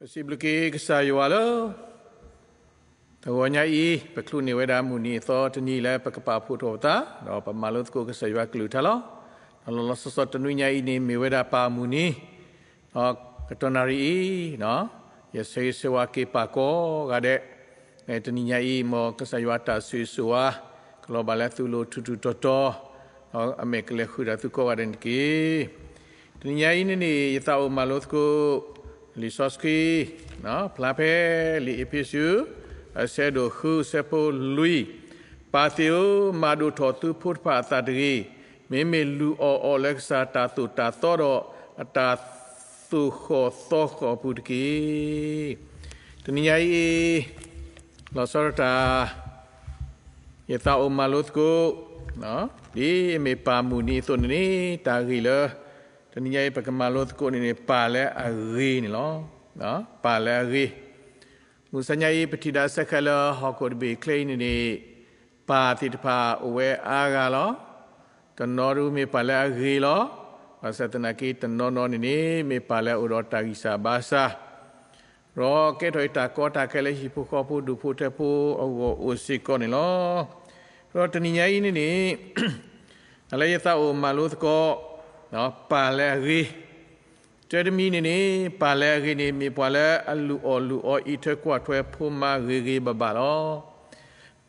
possible ke ksa yawala tawonya i paklu ni weda muni tho tani la pakapa phu tho ta no pamalot ko ksa yawa klu thalo no lo so so tanu nya i ni me weda pa muni no katonari i no ye sei sewa ke pa ko ga de ne tani nya i mo ksa yawa ta sui suwa klo ba la tu lo tu tu to to no ame kle khu da tu ko ga den ki tani nya i ni ni yata o malot ko လီဆော့စကီနော်ဖလာဖဲလီအပီဆူအဆဲဒိုခူဆပိုလူီပါတီယိုမာဒိုထော်သူဖုတ်ဖာတာတရီမေမေလူအော်အော်လက်ဆာတာတူတာတော်တော့အတာသူခောသောခောပုတကီတနည်းအားဖြင့်လောဆောတာယတာအမလုတ်ကိုနော်ဒီမေပါမူနီသွန်နီတာဂီလောတနည်းရဲ့ပကမာလို့ကိုအနေနဲ့ပါလဲအရေးနော်နော်ပါလဲရေးမူစညာရေးပတိဒါစခလဟောကိုဒီကလိန်နေပါတိတဖာအဝဲအားကလောတနောရူမေပါလဲရေးလောဝသတနာကိတနောနောနေနေမေပါလဲဥရောတာဂိစာဘာစာရောကေထွေတာကောတာကလေးဟိဖုခောဖုဒုဖုတေဖုအောအိုစီကောနေလောရောတနည်းရဲ့နေနေအလေးသောမာလုသကောနော်ပါလဲရီတဲမီနေနေပါလဲရီနေမီပွာလဲအလူအော်လူအော်ဤထကွာထွဲဖုမာရီရီဘဘလော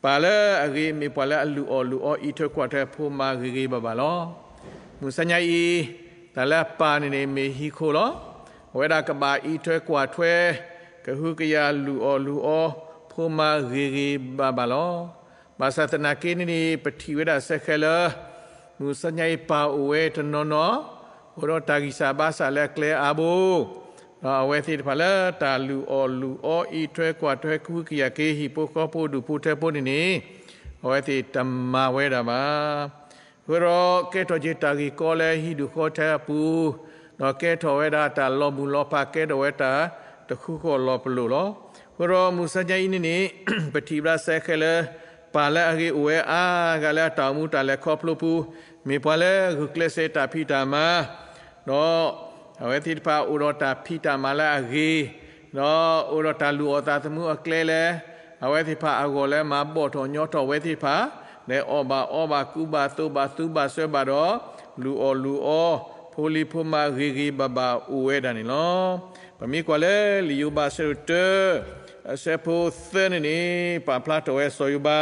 ပါလဲအရီမီပွာလဲအလူအော်လူအော်ဤထကွာထွဲဖုမာရီရီဘဘလောမူစညာဤတလဲပါနေနေမီဟီခိုလောဝေဒကဘာဤထွဲကွာထွဲကဟုကရလူအော်လူအော်ဖုမာရီရီဘဘလောမသသနာကိနေပတိဝေဒဆက်ခဲလော musanya ipa uwe tenono oro tagi saba sale kle abu awe thit phala ta lu o lu o i twe kwa twe ku kiya ke hi po ko po du pu te po ni ni awe thit tamma we da ma oro ke to je tagi ko le hi du ko tha pu no ke tho we da ta lo mu lo pa ke do we ta ta khu ko lo plu lo oro musanya ini ni patibra se khale ပါလာအကေဝဲအားကလည်းတာမှုတာလည်းခေါပလို့ပူမေပါလဲခုကလစေတာဖိတာမာနော်အဝဲတိပါဥရတာဖိတာမာလာအကေနော်ဥရတာလူအတာသမှုအကလဲလဲအဝဲတိပါအကောလဲမပေါ်တော်ညောတော်ဝဲတိပါလဲဩဘာဩဘာကုဘာသုဘာသုဘာဆွဲပါတော့လူအောလူအောဖိုလီဖိုမာဂီဂီဘဘာဥဝဲဒန်နီလောပမိကွာလဲလီယုဘာဆရတเสพูเสนนี่ปาพลาตัวเอสอยบะ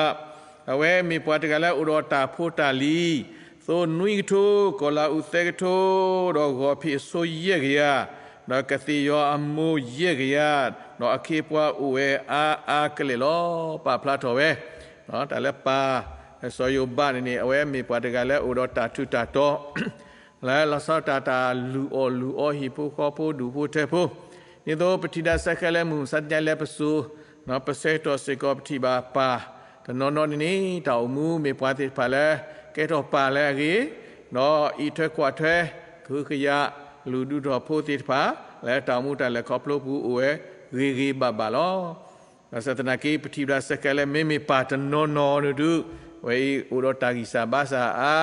เวมีปวดกันแล้วอุดตาพูตาลีโซนุยทูกลาอุเซกทูดอกอพิโซเยกยาดอกสิยออมูเยกยาดอกอคีปวอุเออาอากเลลอปาพลาตัวเวเนาะแต่ละปาสอยบะนี่นี่เวมีปวดกันแล้วอุดตาทุตาโตและลาซาตาตาลูออลูออฮิปุขอพูดูพูเทพูနေသောပတိဒါစကလမှုစัจจလည်းပစုနောပစေတောစေကောပတိပါပါတနောနောနီတောင်မူမေပွားတိပါလဲကဲတော့ပါလဲရီနောဤထွဲ့ကွာထွဲခုခရလူဒုတော်ဖို့တိပါလဲတောင်မူတလည်းကောပလို့ဘူးအိုဝဲရီရီပါပါလောသတနာကိပတိဒါစကလမေမေပါတနောနောနဒုဝေဥရတာကိစာဘာသာအာ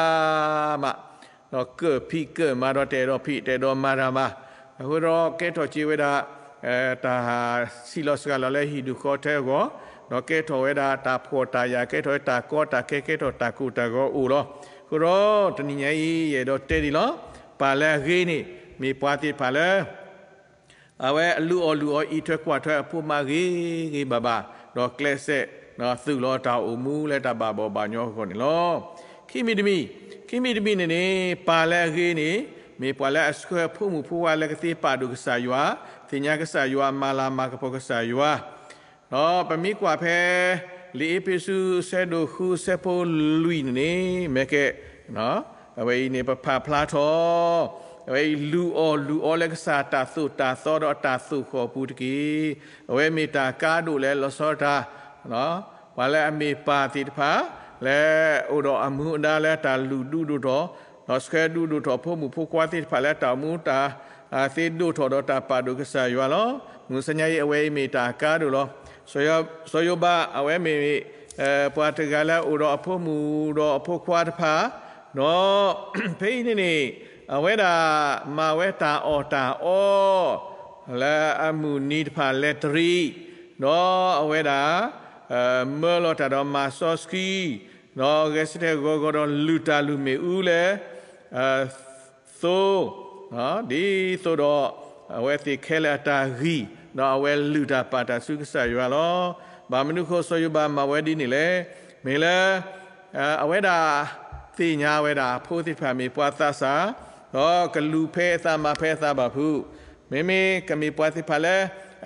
မတော့ကဖိကမာတော့တေတော့ဖိတေတော့မာရမာအခုတော့ကဲထော်ချေဝဲတာအဲတာဟာစီလော့စကလော်လဲဟီဒူခေါ်တဲ့ကောတော့ကဲထော်ဝဲတာတာဖော်တာယာကဲထော်တာကောတာကဲကဲထော်တာကူတာကောဦးလောခုတော့တနင်္ဂနွေရေတော့တဲဒီလောပါလဲဂေးနေမေပွားတိပါလဲအဝဲအလူအော်လူအော်ဤထွက်ကွာထွက်အဖို့မဂေးဂေးဘာဘာတော့ကလဲဆက်တော့သူ့လောတာအူမူလဲတပါဘောဘာညောခေါ်နေလောခိမိတမီခိမိတမီနေနေပါလဲဂေးနေမေပွာလအစခွဖုမှုဖူဝါလကတိပါဒုကဆာယွာသင်ညာကဆာယွာမာလာမာကပေါကဆာယွာနော်ပမိကွာဖဲလီပိစုဆေဒိုခုဆေပိုလူိနေမဲကဲနော်အဝေးနေပပဖလာတော်အဝေးလူအော်လူအော်လက်စာတာသုတာသောတော့တာသုခေါ်ပူတကီအဝေးမီတာကားတို့လဲလောစောတာနော်ဘာလဲအမေပါတိတဖာလဲဥတော်အမှုအနာလဲတာလူတုတို့တော့နော်စကဲဒူဒူထောဖို့မှုဖို့ကွာတိဖလာတာမူတာအာသေဒူထောဒတာပါဒုကဆာယောလောငုစညာရဲ့အဝဲမီတာကားတို့လောဆိုယောဆိုယောဘာအဝဲမီအဲပွာတကလာဥတော်အဖို့မှုတော်အဖို့ခွာတဖာနော်ဖိနေနေအဝဲတာမဝဲတာအော်တာအော်လာအမှုနီတဖာလက်တရီနော်အဝဲတာအဲမေလော်တာတော်မာဆော့စကီနော်ဂက်စတဲ့ဂောဂောတော်လူတာလူမီဦးလဲအဲသို့နော်ဒီဆိုတော့အဝဲတိခဲလာတာဂီနော်အဝဲလူတာပါတာစုက္ကဆရွာလောဘာမနုခောဆောယဘမဝဲဒီနေလေမေလအဝဲတာသိညာဝဲတာဖိုးသိဖာမေပွာသသဟော ကလူဖဲသမဖဲသပါဖုမေမေကမေပွာသိဖာလဲ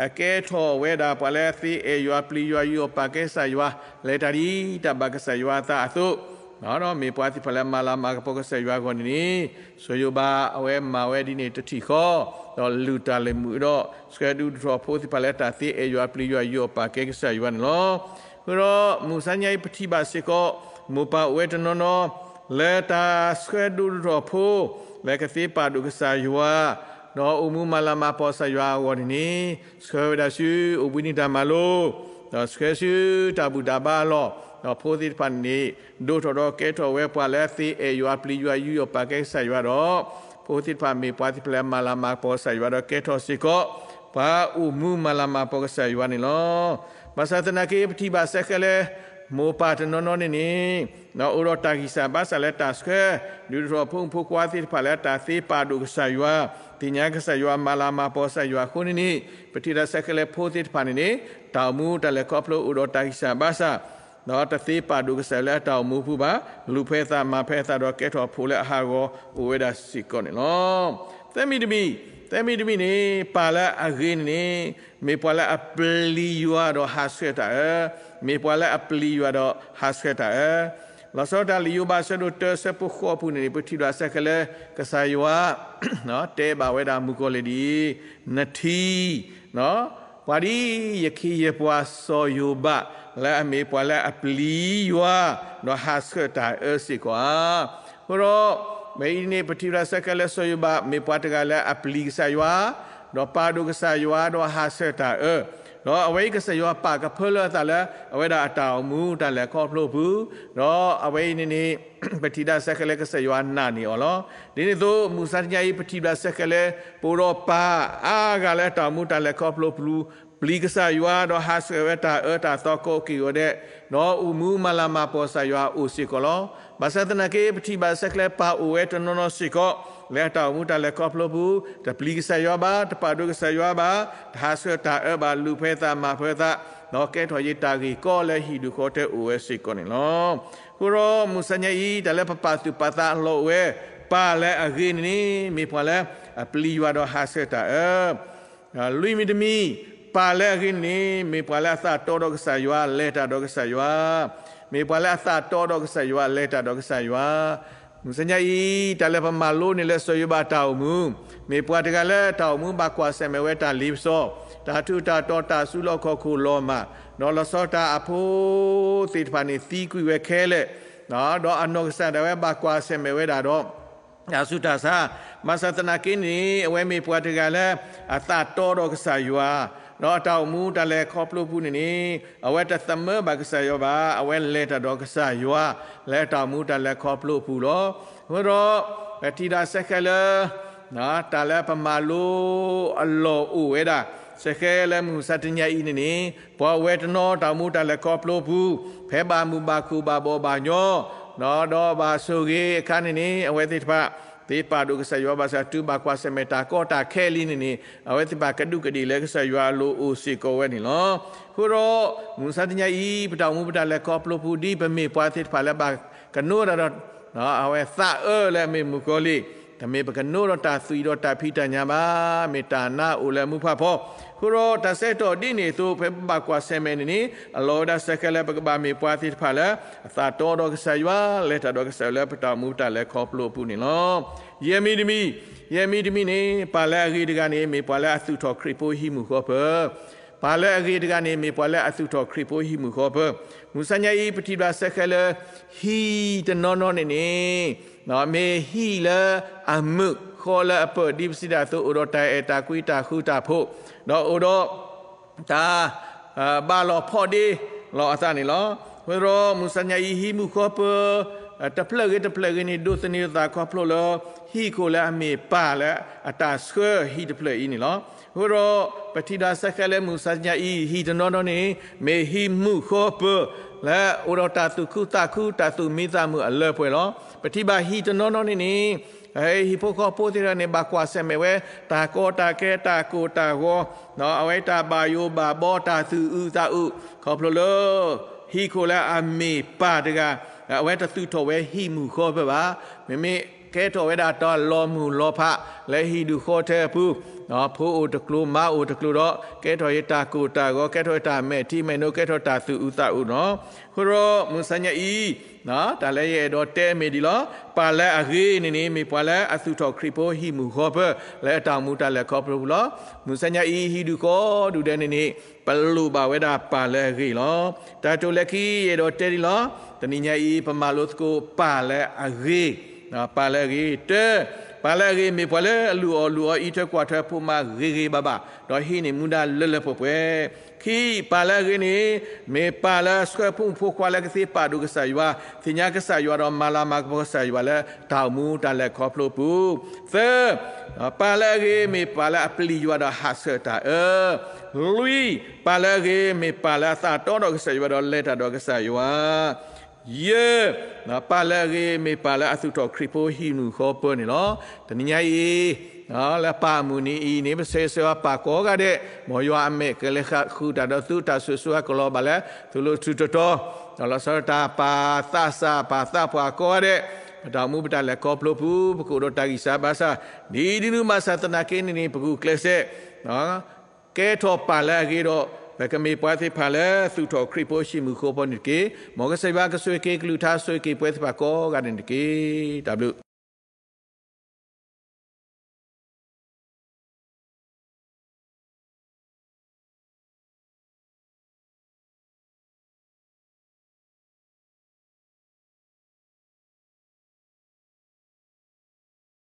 အကဲထောဝဲတာပလဲသိအေယွာပလီယွာယောပါကဲဆယွာလေတာဒီတဘကဆယွာတာအသုနော်တော့မေပွားစီဖလမလာမာကပုကဆက်ရွာကုန်နီဆိုယဘာအဝဲမာဝဲဒီနေတတိခောတော့လူတာလေမှုတော့စကဒူဒရဖိုးစီဖလက်တာစီအရွာပလီရွာယောပါကေကဆက်ရွာနော်ခရောမူစညိုင်ပတိပါစေကောမူပါဝဲတနောနောလေတာစကဒူဒရဖိုးလေကစီပါဒုကဆက်ရွာတော့အမှုမလာမာပေါ်ဆက်ရွာဝဒနီစကဝဒရှူအဝိနိတမလိုတော့စကရှူတဘူတဘာလောနော်ဖိုးသီးဖန်နေဒိုထော်တော့ကဲထော်ဝဲပွာလဲစီအေယူအပလီယူအယူရပါကဲဆိုင်ရတော့ဖိုးသီးဖန်မီပွားသီးဖလဲမလာမပေါ်ဆိုင်ရတော့ကဲထော်စီကောပါဥမှုမလာမပေါ်ဆိုင်ရနေလောမသသနာကေပတိပါဆက်ကလေးမောပါတနောနောနိနိနောဥရတာကိစာဘာဆလက်တာစခဲဒူရောဖုန်ဖုကွာသီဖလက်တာစီပါဒုဆာယွာတင်ညာကဆာယွာမလာမပေါ်ဆာယွာခုနိနိပတိရဆက်ကလေဖိုသီဖာနိနိတာမူတလကောဖလိုဥရတာကိစာဘာဆာနော်တသိပါဒုကဆလက်တောင်မူဖူပါ လူဖဲသမာဖဲသတော့ကဲထော်ဖိုလက်အဟာကိုဝေဒစီကောနေနော်သဲမီတမီသဲမီတမီနေပါလာအဂင်းနေမေပွာလာအပလီယွာတော့ဟာဆွေတာမေပွာလာအပလီယွာတော့ဟာဆွေတာလောစောတလီယိုဘာဆဒုတဆပုခောပုနေပတိဒါဆကလေကဆာယွာနော်တဲပါဝဲတာမူကောလေဒီနထီနော်ဝရီယခိယပွာဆောယုဘလာမေပွာလာအပလီယွာနောဟာစခတာအစီကွာဟောမေနေပတိရစကလဆောယုဘမေပွာတကလာအပလီဆာယွာနောပါဒုကဆာယွာနောဟာစတာအနော် အဝိကစယောပါကဖလောသလအဝိဒအတောင်မူတလည်းခေါ်ဖလို့ဘူးနော်အဝိနေနေပတိဒါဆက်ကလေးကစယောနာနီအော်လောဒီနေ့သို့မူစာညာဤပတိဒါဆက်ကလေးပိုတော့ပါအာကလည်းတောင်မူတလည်းခေါ်ဖလို့ဘူးပလီကဆာယွာတော့ဟာစဝဲတာအတာတော့ကိုကီရတဲ့နော်ဥမူမလာမပေါ်ဆာယွာဥစီကလောမဆဒနကေပတိပါဆက်ကလပါဥဝဲတနောနောစီကောလက်တော်မူတလည်းကော့ဖလိုဘူးတပလီကဆာယွာပါတပါဒုကဆာယွာပါဒါဆွတာအဘလူဖဲတာမဖဲတာနော်ကဲထော်ရတာကြီးကောလည်းဟီဒူခေါ်တဲ့ဥဝဲစီကောနေလောကိုရောမူစညဤတလည်းပပသူပတာလောဝဲပါလည်းအရင်နီမိဖွာလည်းပလီယွာတော့ဟာဆက်တာအလူမီတမီปาเลกินีมีปาเลสัตโตดกสายวาเลตาดกสายวามีปาเลสัตโตดกสายวาเลตาดกสายวามุสัญญาอีตาเลพมาลูนี่เลสโยบาตาวมูมีปวดกันเลยตาวมูบากว่าเสมมเวตาลิฟโซตาทูตาโตตาสุโลโคคูโลมานอลสอตาอภูติปานิสีกุเวเคเลนาดอันุกสันดาเวบากว่าเสมมเวดารอดยาสุดาซามาสัตนาคินีเวมีปวดกันเลอตาโตดกสายวาနော်တောက်မူတလဲခေါပလုပူနေနေအဝဲတသမဘကဆယောပါအဝဲလဲတတော်ကဆယောလဲတောက်မူတလဲခေါပလုပူလောဟောတော့ပတိဒါဆက်ခဲလဲနော်တလဲပမာလိုအလောဥဝဲတာစခဲလမှုစတညာဤနေဘောဝဲတနောတောင်မူတလကောပလိုဘူးဖဲပါမူပါခုပါဘောပါညောနော်တော့ပါဆိုကြီးအခါနေနေအဝဲတိတဖသေပါဒုကဆယောဘာစာတူပါကွာဆမေတာကောတာခဲလီနီနီအဝဲတိပါကဒုကဒီလက်ဆယောလိုအိုစီကောဝဲနီလောခုရောမွန်စတညာဤပတောင်မှုပတလက်ကောပလိုဖူဒီပမေပွားသစ်ဖာလက်ပါကနိုရရနော်အဝဲသအဲလဲမေမူကောလီဓမေပကနိုရတာသီရတာဖိတညာပါမေတာနာအိုလမှုဖဖောခရောတဆက်တော်ဒီနေသူဖေပကွာဆေမနီနီအလောဒဆကလပကဘာမေပွားသစ်ဖလာအသာတော်တော်ကဆယွာလက်တာတော်ကဆလပတာမူတာလက်ခေါပလိုပူနေလောယေမီဒမီယေမီဒမီနေပါလာဂီတကနေမေပွာလာအသုတော်ခရပိုဟီမူခောဖပါလာဂီတကနေမေပွာလာအသုတော်ခရပိုဟီမူခောဖမူဆညာဤပတိဒါဆကလဟီတနောနောနေနေနော်မေဟီလာအမှုခေါ်လာအပေါ်ဒီပစီဒါသူအိုတော့တိုင်အတာကွီတာခူတာဖို့နော်အိုတော့ဒါဘာလောဖော်ဒီလောအစနေလောဝေရောမူစညာဟီမူခေါ်ပတပလကတပလကနီဒုသနီတာခေါ်ဖလိုလောဟီကိုလာမေပါလာအတာဆွဲဟီတပလအင်းလောဟိုရောပတိဒါစခလဲမူစညာဟီတနောနောနေမေဟီမူခေါ်ပและอุรตาสุคุตาคุตาสุมิซามุอัลเลพวยลอปฏิบาฮีตโนนนี่นี่เฮ้ฮิพวกข้อพูดที่เราในบากวาเซมเวตาโกตาแกตากูตาโกเนาะเอาไว้ตาบาโยบาบอตาสืออือตาอือขอบพระเลฮีโคละอาเมปาดกาเอาไว้ตาสือทอไว้ฮีมูข้อไปบาเมเมကဲတော်ဝဲတာတော်လောမှုလောဖလဲဟီဒူခေါ်တဲ့ဖူးနော်ဖိုးအိုတကလူမအိုတကလူတော့ကဲတော်ရတာကိုတာကောကဲတော်တာမဲ့တိမဲ့နိုကဲတော်တာစုဥသဥနော်ခရောမွန်ဆညာဤနော်ဒါလည်းရဲ့တော့တဲမီဒီလောပါလဲအခေးနေနေမီပါလဲအစုတော်ခရီပိုဟီမူခေါ်ပလဲတောင်မူတလဲခေါ်ပလူလောမွန်ဆညာဤဟီဒူကောဒူတဲ့နေနေပလူပါဝဲတာပါလဲခေးလောတာတိုလက်ခီရဲ့တော့တဲဒီလောတဏိညာဤပမာလို့စကိုပါလဲအခေးနော်ပါလရီတဲပါလရီမေဖလဲလူအလူအီထကွာထဖူမာရီရီဘဘာတော့ဟီနေမူဒါလလဖပွဲခီပါလရီနေမေပါလစကဖုန်ဖူခွာလကစီပါဒုကဆာယွာသညာကဆာယွာတော့မာလာမကဘောဆာယွာလဲတောက်မူတလက်ခေါဖလို့ပူသပါလရီမေပါလအပလီယွာတော့ဟာဆတာအလူီပါလရီမေပါလသာတော့တော့ကဆာယွာတော့လက်တာတော့ကဆာယွာယေနာပါလာရေမေပါလာအသုတော်ခရပိုဟီနူခောပေါ်နေလောတနည်းယေနော်လပါမူနီအီနေမဆေဆေဝပါကောကတဲ့မောယွာအမေကလေခခုတတော်သူတဆူဆူကလောပါလေသူလိုသူတတော်နော်လဆတာပါသသပါသပွားကောတဲ့ပတော်မူပတလက်ကောပလိုဘူးပကုတော်တာဂီစာဘာစာဒီဒီနုမသတနာကိနေနေပကုကလက်ဆက်နော်ကဲထောပါလာကေတော့ဘကမေပွားသိဖာလဲသုထောခရိပိုရှိမှုခောပေါ်နိကေမောဂဆေဘာကဆွေကေကလူထားဆွေကေပွဲသပါကောဂရန်ကေ W